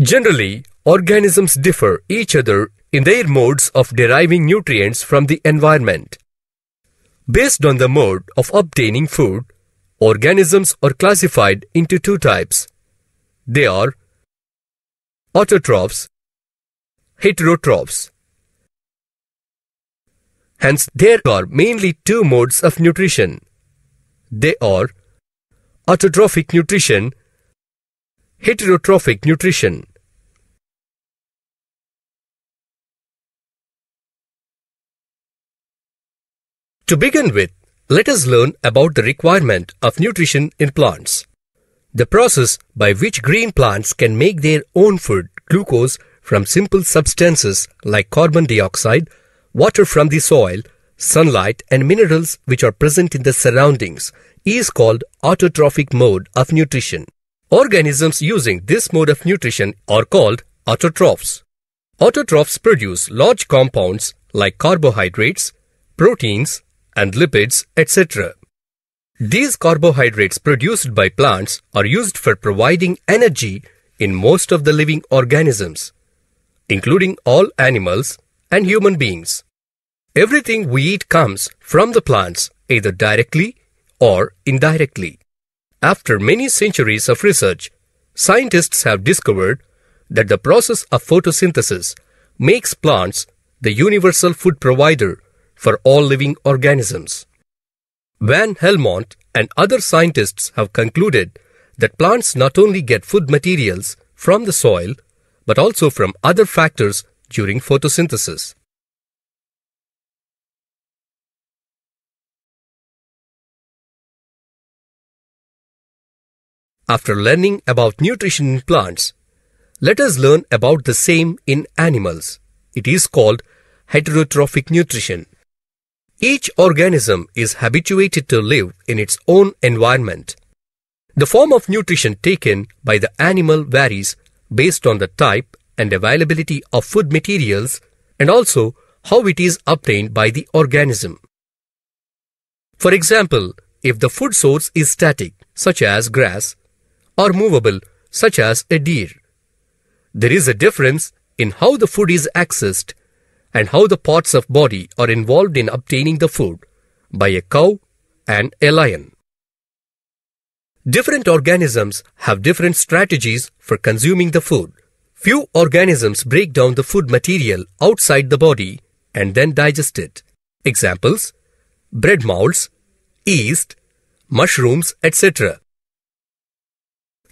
Generally, organisms differ each other in their modes of deriving nutrients from the environment. Based on the mode of obtaining food, organisms are classified into two types. They are autotrophs, heterotrophs. Hence, there are mainly two modes of nutrition. They are autotrophic nutrition heterotrophic nutrition. To begin with, let us learn about the requirement of nutrition in plants. The process by which green plants can make their own food, glucose, from simple substances like carbon dioxide, water from the soil, sunlight and minerals which are present in the surroundings is called autotrophic mode of nutrition. Organisms using this mode of nutrition are called autotrophs. Autotrophs produce large compounds like carbohydrates, proteins, and lipids, etc. These carbohydrates produced by plants are used for providing energy in most of the living organisms, including all animals and human beings. Everything we eat comes from the plants, either directly or indirectly. After many centuries of research, scientists have discovered that the process of photosynthesis makes plants the universal food provider for all living organisms. Van Helmont and other scientists have concluded that plants not only get food materials from the soil, but also from other factors during photosynthesis. After learning about nutrition in plants, let us learn about the same in animals. It is called heterotrophic nutrition. Each organism is habituated to live in its own environment. The form of nutrition taken by the animal varies based on the type and availability of food materials and also how it is obtained by the organism. For example, if the food source is static, such as grass, or movable, such as a deer. There is a difference in how the food is accessed and how the parts of body are involved in obtaining the food by a cow and a lion. Different organisms have different strategies for consuming the food. Few organisms break down the food material outside the body and then digest it. Examples bread molds, yeast, mushrooms, etc.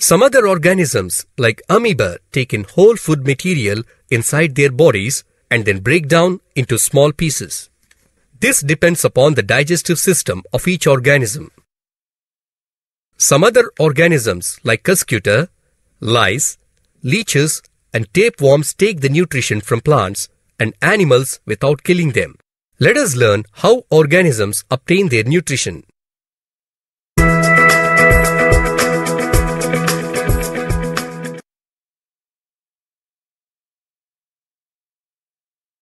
Some other organisms, like amoeba, take in whole food material inside their bodies and then break down into small pieces. This depends upon the digestive system of each organism. Some other organisms, like cuscuta, lice, leeches, and tapeworms, take the nutrition from plants and animals without killing them. Let us learn how organisms obtain their nutrition.